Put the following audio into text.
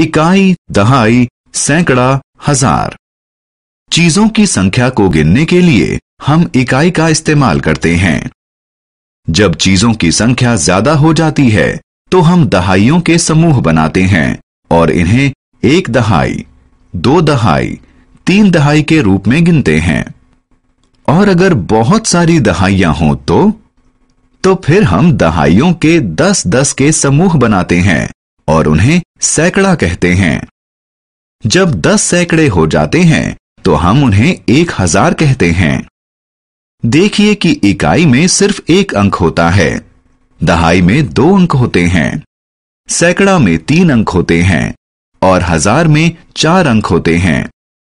इकाई दहाई सैकड़ा हजार चीजों की संख्या को गिनने के लिए हम इकाई का इस्तेमाल करते हैं जब चीजों की संख्या ज्यादा हो जाती है तो हम दहाइयों के समूह बनाते हैं और इन्हें एक दहाई दो दहाई तीन दहाई के रूप में गिनते हैं और अगर बहुत सारी दहाइयां हों तो तो फिर हम दहाइयों के दस दस के समूह बनाते हैं और उन्हें सैकड़ा कहते हैं जब दस सैकड़े हो जाते हैं तो हम उन्हें एक हजार कहते हैं देखिए कि इकाई में सिर्फ एक अंक होता है दहाई में दो अंक होते हैं सैकड़ा में तीन अंक होते हैं और हजार में चार अंक होते हैं